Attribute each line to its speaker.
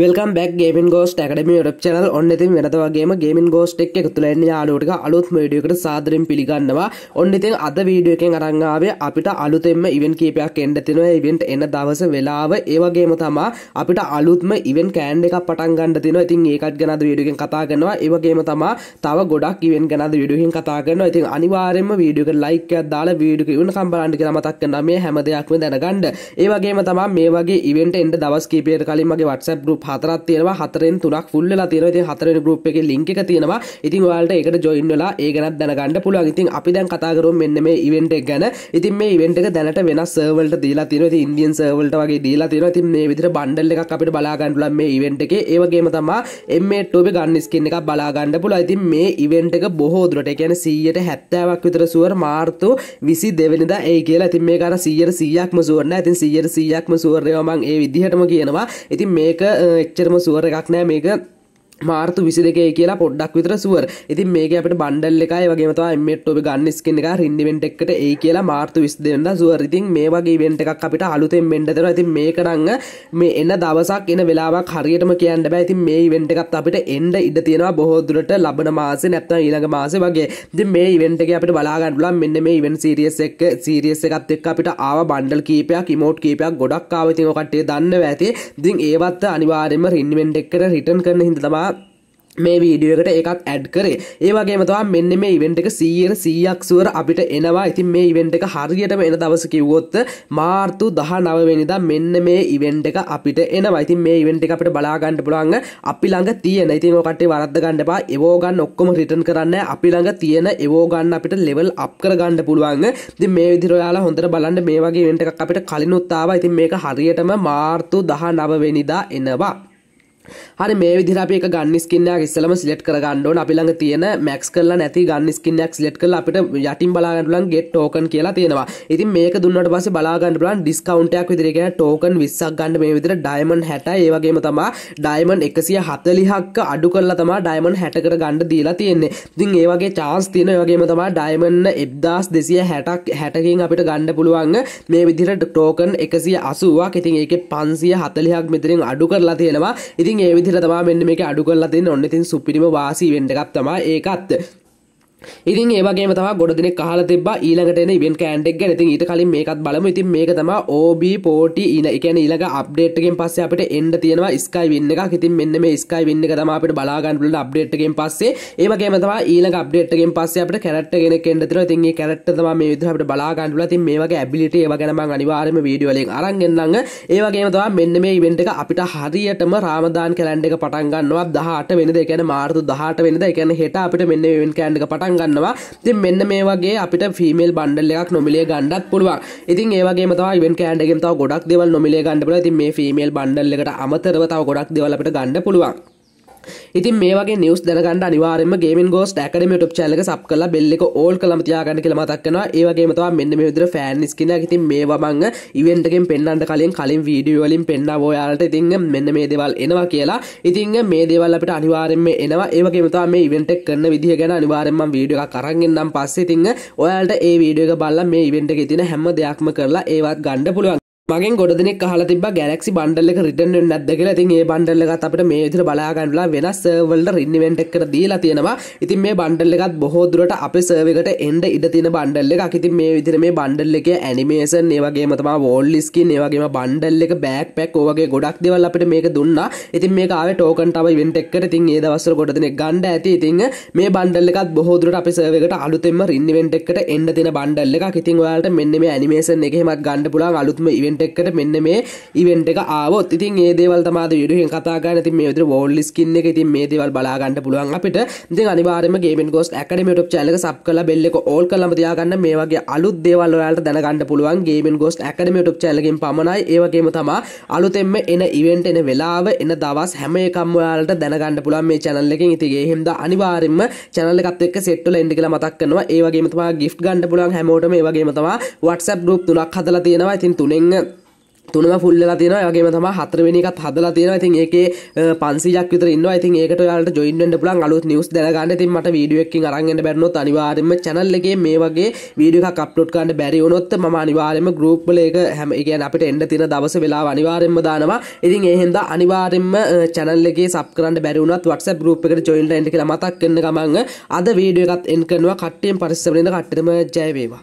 Speaker 1: ෙල්කම් බක් ගේමන් ghost කඩම රප් channel ඔන්න ති වෙනතවගේ ගේමන් ghost එක් තුලන්න යාලුවටක අලුත් මඩියකට සාදරෙන් පිළිගන්නවා ඔන්න ඉතින් අද වීඩියෝකෙන් අරංගාවේ අපිට අලුතෙම ඉවන් කීපයක් එන්ඩ තිනවා ඉවෙන්ට එන්න දවස වෙලාව ඒවගේම තමා අපිට අලුත්ම ඉවන් කෑන්ඩ එකක් පටන් ගන්න තින ඉතින් ඒකත් ගැනද වීඩියගෙන් කතා කරනවා ඒවගේම තමා තව ගොඩක් ඉවෙන් ගැනද විඩියගෙන් කතා කරනවා ඉතින් අනිවාරෙන්ම වීඩියක ලයික දාලා වීඩියක ඉවන කම්බරන්ට කිය මතක් කරන මේ හැම දෙයක්ම දැනගන්න ඒවගේම තමා මේ වගේ ඉවෙන්ට එන්ඩ දවස් කීපයට කලින් මගේ වටසැප් ගුප් ගුප් හතරත් තියෙනවා හතරෙන් තුනක් ෆුල්ලලා තියෙනවා ඉතින් හතරෙනි ගුප් එකේ ලින්ක් එක තියෙනවා ඉතින් ඔයාලට ඒකට ජොයින් වෙලා ඒ ගැනත් දැනගන්න පුළුවන් ඉතින් අපි දැන් කතා කරමු මෙන්න මේ ඉවෙන්ට් එක ගැන ඉතින් මේ ඉවෙන්ට් එක දැනට වෙනස් සර්වර් වලට දීලා තියෙනවා ඉතින් ඉන්දියන් සර්වර් වලට වගේ දීලා තියෙනවා ඉතින් මේ විදිහට බන්ඩල් එකක් අපිට බලා ගන්න පුළුවන් මේ ඉවෙන්ට් එකේ ඒ වගේම තමයි MA2 ඔබේ ගන් ස්කින් එකක් බලා ගන්න පුළුවන් ඉතින් මේ ඉවෙන්ට් එක බොහෝ දුරට ඒ කියන්නේ 170ක් විතර සුවර් මාර්තු 22 වෙනිදා ඒ කියලා ඉතින් මේක අර 100ට 100ක්ම සුවර් නෑ ඉතින් 100ට 100ක්ම සුවර් ඒවා මම ඒ විදිහටම කියනවා ඉතින් මේක එච්චරම සුවර එකක් නෑ මේක මාර්ත විසි දෙකේ කියලා පොඩ්ඩක් විතර සුවර් ඉතින් මේක අපට බන්ඩල් එකයි වගේමතවා එමට ඔබ ගන්න ස්කෙන් එක රින්ඩිවෙන්ට එකට ඒ කියලා මාර්තු විස් දෙන්න සුවර් ඉතින් මේ වගේ වෙන්ට එකක් අපිට අලුතෙන් වෙන්ඩතර ඇති මේකරංග මේ එන්න දවසක් එන වෙලාවක් හරියටම කියන්න බෑ ඉතින් මේ වෙන්ට එකත් අපිට එන්ඩ ඉඩ තියෙනවා බොහෝදුරට ලබන මාසේ නැත්නම් ඊළඟ මාසේ වගේ ඉතින් මේ ඉවෙන්ට් එක අපිට බලා ගන්න පුළුවන් මෙන්න මේ ඉවෙන්ට් සීරියස් එක සීරියස් එකත් එක්ක අපිට ආව බන්ඩල් කීපයක් ඉමෝට් කීපයක් ගොඩක් ආව ඉතින් ඔය කට්ටිය දන්නව ඇති ඉතින් ඒවත් අනිවාර්යයෙන්ම රින්ඩිවෙන්ට් එකට රිටර්න් කරන හින්දා තමයි මේ වීඩියෝකට එකක් ඇඩ් කරේ ඒවගේමතවා මෙන්න මේ ඉවෙන්ට් එක සීයෙන් සීයක්ෂුවර අපිට එනවා ඉතින් මේ ඉවෙන්ට් එක හරියටම එන දවස කිව්වොත් මාර්තු දහ නවවෙනිදා මෙන්න මේ ඉවෙන්ට් එක අපිට එනවා ඉතින් මේ ඉවෙන්ට් එක අපිට බලාගන්න පුළුවන් අපි ළඟ තියෙන ඉතින් ඔය කට්ටිය වරද්ද ගන්න එපා එවෝ ගන්න ඔක්කොම රිටර්න් කරන්න අපි ළඟ තියෙන එවෝ ගන්න අපිට ලෙවල් අප් කර ගන්න පුළුවන් ඉතින් මේ විදිහට ඔයාලා හොඳට බලන්න මේ වගේ ඉවෙන්ට් එකක් අපිට කලිනුත් ආවා ඉතින් මේක හරියටම මාර්තු 19 වෙනිදා එනවා හරි මේ විදිහට අපි එක ගන් ස්කින්නයක් ඉස්සෙල්ලම සිලෙක්ට් කරගන්න ඕන අපි ළඟ තියෙන මැක්ස් කරලා නැති ගන් ස්කින්නයක් සිලෙක්ට් කරලා අපිට යටින් බලා ගන්න පුළුවන් get token කියලා තියෙනවා. ඉතින් මේක දුන්නාට පස්සේ බලා ගන්න පුළුවන් discount එකක් විදිහට කියන token 20ක් ගන්න මේ විදිහට diamond 60 ඒ වගේම තමයි diamond 140ක් අඩු කරලා තමයි diamond 60කට ගන්න දීලා තියෙන්නේ. ඉතින් ඒ වගේ chance තියෙන ඒ වගේම තමයි diamond 1260ක් 60කින් අපිට ගන්න පුළුවන් මේ විදිහට token 180ක්. ඉතින් ඒකේ 540ක් මෙතනින් අඩු කරලා තියෙනවා. ඉතින් ඉතින් ඒවිදිර තමා මෙන්න මේ අඩු කල්ලතින් ඔන්න ඉතින් සුපිරිම වාසී වෙන්ඩගත් තමා ඒකත් ඉතින් ඒවගේ තම ගොඩ දෙන කාල තිබ ඊළඟටන වෙන් කෑන්ඩෙක් ගැ ඉතින් ඊට කලින් මේකත් බලම ඉතින් මේක තම OB පෝටි ඉන එකන ඊළඟ අප්ඩේට්ගෙන් පස්සේ අපට එන්ඩ තියෙනවා ස්කයි වෙන්න එක ඉතින් මෙන්න මේ ස්කයි වෙන්න එක තම අපට බලාගන්නලට අප්ඩේට්ගෙන් පස්සේ ඒවගේ තම ඊළඟ අප්ඩේට්ගෙන් පස්සේ අපට කැරට් ගෙන කෙන්ඩ තින තින් ඒ කැරට් තම මේ විදිහට අපට බලාගන්නලා ඉතින් මේ වගේ ඇබිලිටි ඒව ගැන මම අනිවාර්යයෙන්ම වීඩියෝ වලින් අරන් එන්නම් ඒ වගේම තම මෙන්න මේ ඉවෙන්ට් එක අපිට හරියටම රාමදාන් කැලෙන්ඩර් එක පටන් ගන්නවා 18 වෙනිදා ඒ කියන්නේ මාර්තු 18 වෙනිදා ඒ කියන්නේ හෙට අපිට මෙන්න මේ ඉවෙන්ට් කැලෙන්ඩර් එක පටන් පටන් ගන්නවා ති මෙන්න මේ වගේ අපිට ෆිමල් බන්ඩල් එකක් නොමිලිය ගණඩත් පුළුවන් ඉතින් ඒවගේ මතවා ඉවෙන් කෑන්ඩගෙම තව ගොඩක් දෙවල් නොමිලිය ගණඩපුල ති මේ ෆිමල් බන්ඩල් එකට අමතරව තව ගොඩක් දෙවලට ගණඩ පුළුවන් ඉතින් මේ වගේ නිවස් දැනගන්න අනිවාර්යෙන්ම Gaming Ghost Academy YouTube channel එක සබ් කරලා bell එක all කරලාම තියාගන්න කියලා මතක් කරනවා. ඒ වගේම තමයි මෙන්න මේ විදිහට fan skin එකක් ඉතින් මේවා මම event එකෙන් පෙන්වන්න කලින් කලින් video වලින් පෙන්වව ඔයාලට. ඉතින් මෙන්න මේ දේවල් එනවා කියලා. ඉතින් මේ දේවල් අපිට අනිවාර්යෙන්ම එනවා. ඒ වගේම තමයි මේ event එක කරන විදිහ ගැන අනිවාර්යෙන්ම මම video එකක් අරන් එන්නම් පස්සේ ඉතින් ඔයාලට ඒ video එක බලලා මේ event එකේ තියෙන හැම දෙයක්ම කරලා ඒවත් ගන්න පුළුවන්. මගේ ගොඩන කහල තිබ ගැලක්සි බන්ඩල්ලක රිටන නැද කියලා තින් ඒ බන්ඩල්ලගත් අපට මේ විතර බලාගන්නලා වෙනස් සර්වල්ට රින්නිවෙන්ට් එකට දීලා තියෙනවා ඉතින් මේ බන්ඩල් එකත් බොහෝ දුරට අපේ සර්ව එකට එන්න ඉඩ තියෙන බන්ඩල් එකක් ඉතින් මේ විතර මේ බන්ඩල් එකේ ඇනිමේෂන් ඒ වගේම තමයි වෝල් ස්කින් ඒ වගේම බන්ඩල් එක බෑක්පැක් ඔය වගේ ගොඩක් දේවල් අපිට මේක දුන්නා ඉතින් මේක ආවේ ටෝකන් ටව ඉවෙන්ට් එකකට ඉතින් ඒ දවස්වල ගොඩ දෙනෙක් ගන්න ඇති ඉතින් මේ බන්ඩල් එකත් බොහෝ දුරට අපේ සර්ව එකට අලුතෙන්ම රින්නිවෙන්ට් එකකට එන්න තියෙන බන්ඩල් එකක් ඉතින් ඔයාලට මෙන්න මේ ඇනිමේෂන් එකෙහිමත් ගන්න පුළුවන් අලුත්ම ඉවෙන්ට් ඉවෙන්ට් එකට මෙන්න මේ ඉවෙන්ට් එක ආවොත් ඉතින් ඒ දේවල් තමයි වීඩියෝෙන් කතා කරන්න ඉතින් මේ විතර වෝල් ස්කින් එක ඉතින් මේ දේවල් බලා ගන්න පුළුවන් අපිට ඉතින් අනිවාර්යයෙන්ම Gaming Ghost Academy YouTube channel එක සබ් කරලා බෙල් එක ඕල් කරලාම තියාගන්න මේ වගේ අලුත් දේවල් ඔයාලට දැනගන්න පුළුවන් Gaming Ghost Academy YouTube channel එකෙන් පමණයි ඒ වගේම තමයි අලුතෙන්ම එන ඉවෙන්ට් එන වෙලාව එන දවස් හැම එකම ඔයාලට දැනගන්න පුළුවන් මේ channel එකෙන් ඉතින් ඒ හින්දා අනිවාර්යයෙන්ම channel එකත් එක්ක set වෙලා ඉන්න කියලා මතක් කරනවා ඒ වගේම තමයි gift ගන්න පුළුවන් හැමෝටම ඒ වගේම තමයි WhatsApp group තුනක් හදලා තියෙනවා ඉතින් තුනෙන් තුනම ෆුල්ල තින වගේ තම හතරවෙනි එකත් හදලා තියෙන ඉතින් ඒකේ පන්සියක් විතර ඉන්නවා ඉතින් ඒකට ඔයාලට join වෙන්න පුළුවන් අලුත් news දැනගන්න ඉතින් මට වීඩියෝ එකකින් අරන් එන්න බැරිනොත් අනිවාර්යයෙන්ම channel එකේ මේ වගේ වීඩියෝ එකක් අප්ලෝඩ් කරන්න බැරි වුණොත් මම අනිවාර්යයෙන්ම group වල ඒක හැම ඒ කියන්නේ අපිට එන්න තියෙන දවස් වෙලාව අනිවාර්යයෙන්ම දානවා ඉතින් ඒ හින්දා අනිවාර්යයෙන්ම channel එකේ sub කරන්න බැරි වුණත් WhatsApp group එකට join වෙන්න කියලා මතක් කරන ගමන් අද වීඩියෝ එකත් එන් කරනවා කට්ටියන් පරිස්සමෙන් ඉන්න කට්ටියටම ජය වේවා